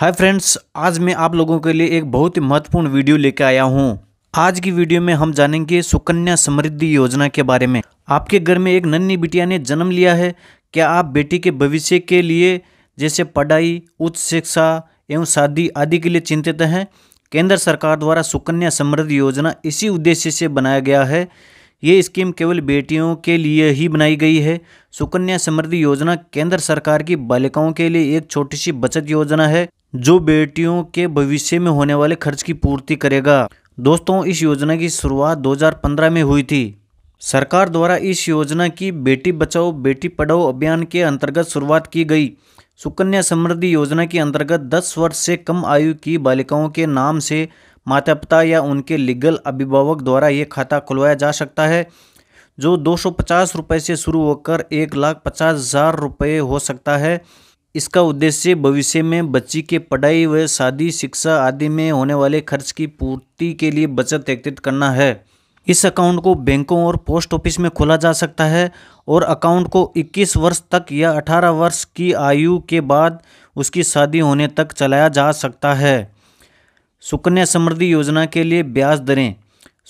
hi friends आज मैं आप लोगों के लिए एक बहुत ही महत्वपूर्ण वीडियो लेकर आया हूँ आज की वीडियो में हम जानेंगे सुकन्या समृद्धि योजना के बारे में आपके घर में एक नन्ही बिटिया ने जन्म लिया है क्या आप बेटी के भविष्य के लिए जैसे पढ़ाई उच्च शिक्षा एवं शादी आदि के लिए चिंतित हैं केंद्र सरकार द्वारा सुकन्या समृद्धि योजना इसी उद्देश्य से बनाया गया है ये स्कीम केवल बेटियों के लिए ही बनाई गई है सुकन्या समृद्धि योजना केंद्र सरकार की बालिकाओं के लिए एक छोटी सी बचत योजना है जो बेटियों के भविष्य में होने वाले खर्च की पूर्ति करेगा दोस्तों इस योजना की शुरुआत 2015 में हुई थी सरकार द्वारा इस योजना की बेटी बचाओ बेटी पढ़ाओ अभियान के अंतर्गत शुरुआत की गई सुकन्या समृद्धि योजना के अंतर्गत 10 वर्ष से कम आयु की बालिकाओं के नाम से माता पिता या उनके लीगल अभिभावक द्वारा ये खाता खुलवाया जा सकता है जो दो सौ से शुरू होकर एक लाख पचास हज़ार रुपये हो सकता है इसका उद्देश्य भविष्य में बच्ची के पढ़ाई व शादी शिक्षा आदि में होने वाले खर्च की पूर्ति के लिए बचत एकत्रित करना है इस अकाउंट को बैंकों और पोस्ट ऑफिस में खोला जा सकता है और अकाउंट को 21 वर्ष तक या 18 वर्ष की आयु के बाद उसकी शादी होने तक चलाया जा सकता है सुकन्या समृद्धि योजना के लिए ब्याज दरें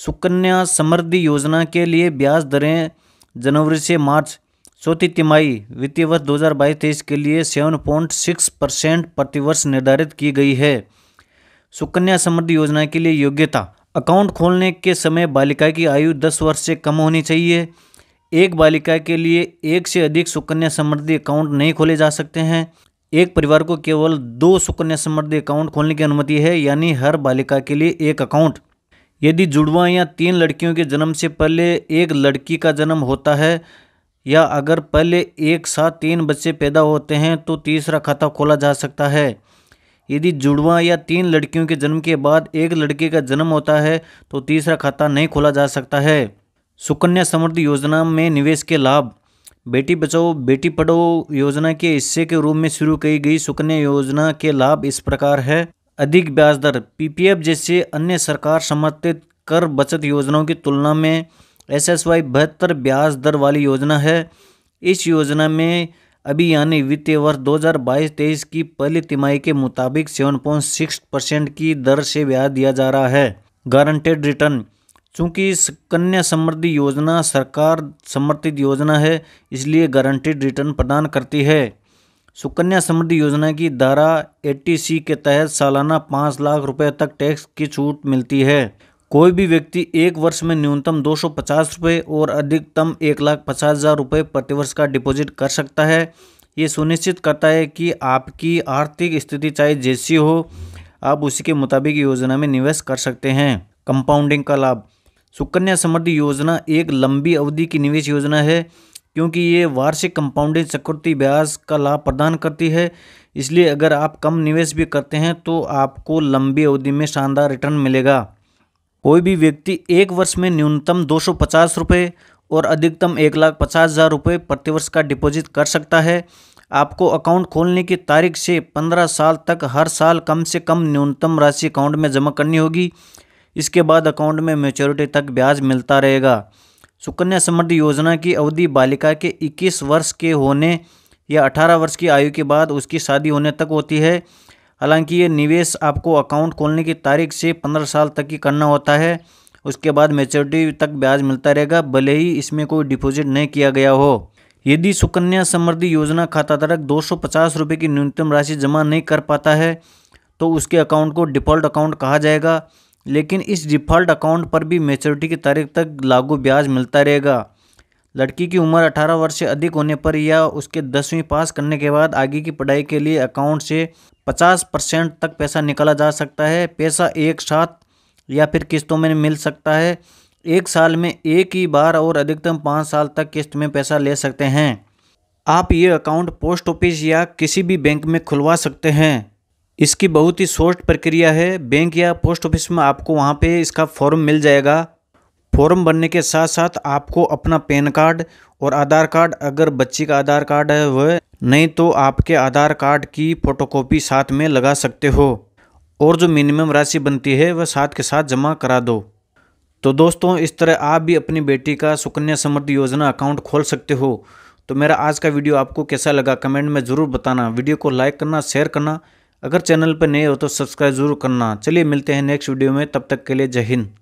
सुकन्या समृद्धि योजना के लिए ब्याज दरें जनवरी से मार्च चौथी तिमाही वित्तीय वर्ष दो हज़ार बाईस तेईस के लिए सेवन पॉइंट सिक्स परसेंट प्रतिवर्ष निर्धारित की गई है सुकन्या समृद्धि योजना के लिए योग्यता अकाउंट खोलने के समय बालिका की आयु दस वर्ष से कम होनी चाहिए एक बालिका के लिए एक से अधिक सुकन्या समृद्धि अकाउंट नहीं खोले जा सकते हैं एक परिवार को केवल दो सुकन्या समृद्धि अकाउंट खोलने की अनुमति है यानी हर बालिका के लिए एक अकाउंट यदि जुड़वा या तीन लड़कियों के जन्म से पहले एक लड़की का जन्म होता है या अगर पहले एक साथ तीन बच्चे पैदा होते हैं तो तीसरा खाता खोला जा सकता है यदि जुड़वा या तीन लड़कियों के जन्म के बाद एक लड़के का जन्म होता है तो तीसरा खाता नहीं खोला जा सकता है सुकन्या समृद्धि योजना में निवेश के लाभ बेटी बचाओ बेटी पढ़ाओ योजना के हिस्से के रूप में शुरू की गई सुकन्या योजना के लाभ इस प्रकार है अधिक ब्याज दर पीपीएफ जैसे अन्य सरकार समर्थित कर बचत योजनाओं की तुलना में एस एस वाई बेहतर ब्याज दर वाली योजना है इस योजना में अभी यानी वित्तीय वर्ष 2022-23 की पहली तिमाही के मुताबिक 7.6 परसेंट की दर से ब्याज दिया जा रहा है गारंटेड रिटर्न चूंकि कन्या समृद्धि योजना सरकार समर्थित योजना है इसलिए गारंटेड रिटर्न प्रदान करती है सुकन्या समृद्धि योजना की धारा 80 सी के तहत सालाना पाँच लाख रुपए तक टैक्स की छूट मिलती है कोई भी व्यक्ति एक वर्ष में न्यूनतम दो सौ पचास रुपये और अधिकतम एक लाख पचास हज़ार रुपये प्रतिवर्ष का डिपॉजिट कर सकता है ये सुनिश्चित करता है कि आपकी आर्थिक स्थिति चाहे जैसी हो आप उसी के मुताबिक योजना में निवेश कर सकते हैं कंपाउंडिंग का लाभ सुकन्या समृद्धि योजना एक लंबी अवधि की निवेश योजना है क्योंकि ये वार्षिक कंपाउंडिंग चक्रवृद्धि ब्याज का लाभ प्रदान करती है इसलिए अगर आप कम निवेश भी करते हैं तो आपको लंबी अवधि में शानदार रिटर्न मिलेगा कोई भी व्यक्ति एक वर्ष में न्यूनतम दो सौ पचास रुपये और अधिकतम एक लाख पचास हज़ार रुपये प्रतिवर्ष का डिपॉजिट कर सकता है आपको अकाउंट खोलने की तारीख से पंद्रह साल तक हर साल कम से कम न्यूनतम राशि अकाउंट में जमा करनी होगी इसके बाद अकाउंट में मेच्योरिटी तक ब्याज मिलता रहेगा सुकन्या समृद्धि योजना की अवधि बालिका के 21 वर्ष के होने या 18 वर्ष की आयु के बाद उसकी शादी होने तक होती है हालांकि ये निवेश आपको अकाउंट खोलने की तारीख से पंद्रह साल तक ही करना होता है उसके बाद मेच्योरिटी तक ब्याज मिलता रहेगा भले ही इसमें कोई डिपॉजिट नहीं किया गया हो यदि सुकन्या समृद्धि योजना खाता धारक दो सौ की न्यूनतम राशि जमा नहीं कर पाता है तो उसके अकाउंट को डिफ़ॉल्ट अकाउंट कहा जाएगा लेकिन इस डिफ़ॉल्ट अकाउंट पर भी मेच्योरिटी की तारीख तक लागू ब्याज मिलता रहेगा लड़की की उम्र 18 वर्ष से अधिक होने पर या उसके दसवीं पास करने के बाद आगे की पढ़ाई के लिए अकाउंट से 50 परसेंट तक पैसा निकाला जा सकता है पैसा एक साथ या फिर किस्तों में मिल सकता है एक साल में एक ही बार और अधिकतम पाँच साल तक किस्त में पैसा ले सकते हैं आप ये अकाउंट पोस्ट ऑफिस या किसी भी बैंक में खुलवा सकते हैं इसकी बहुत ही शॉर्ट प्रक्रिया है बैंक या पोस्ट ऑफिस में आपको वहाँ पे इसका फॉर्म मिल जाएगा फॉर्म भरने के साथ साथ आपको अपना पैन कार्ड और आधार कार्ड अगर बच्ची का आधार कार्ड है वह नहीं तो आपके आधार कार्ड की फ़ोटोकॉपी साथ में लगा सकते हो और जो मिनिमम राशि बनती है वह साथ के साथ जमा करा दो तो दोस्तों इस तरह आप भी अपनी बेटी का सुकन्या समृद्धि योजना अकाउंट खोल सकते हो तो मेरा आज का वीडियो आपको कैसा लगा कमेंट में ज़रूर बताना वीडियो को लाइक करना शेयर करना अगर चैनल पर नए हो तो सब्सक्राइब जरूर करना चलिए मिलते हैं नेक्स्ट वीडियो में तब तक के लिए जय हिंद